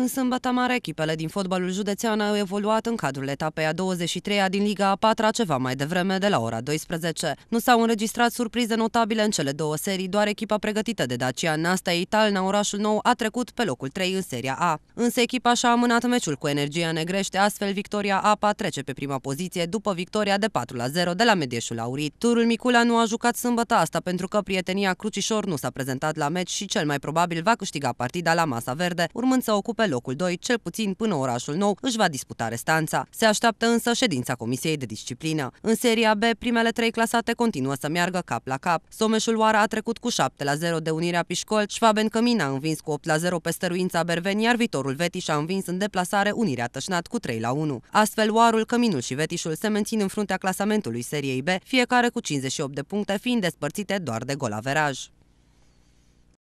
În sâmbătă mare, echipele din fotbalul județean au evoluat în cadrul etapei a 23-a din Liga a 4-a ceva mai devreme, de la ora 12. Nu s-au înregistrat surprize notabile în cele două serii, doar echipa pregătită de Dacia Nasta Italna, orașul nou, a trecut pe locul 3 în seria A. Însă echipa și-a amânat meciul cu energia negrește, astfel victoria APA trece pe prima poziție după victoria de 4-0 de la Medieșul Aurit. Turul Micula nu a jucat sâmbătă asta pentru că prietenia Crucișor nu s-a prezentat la meci și cel mai probabil va câștiga partida la masa verde, urmând să ocupe locul 2, cel puțin până orașul nou, își va disputa restanța. Se așteaptă însă ședința Comisiei de Disciplină. În Seria B, primele trei clasate continuă să meargă cap la cap. Someșul Oara a trecut cu 7 la 0 de Unirea Pișcol, Șfaben Cămin a învins cu 8 la 0 pe stăruința Berveni, iar viitorul Vetiș a învins în deplasare Unirea Tășnat cu 3 la 1. Astfel, Oarul, Căminul și Vetișul se mențin în fruntea clasamentului Seriei B, fiecare cu 58 de puncte, fiind despărțite doar de gol averaj.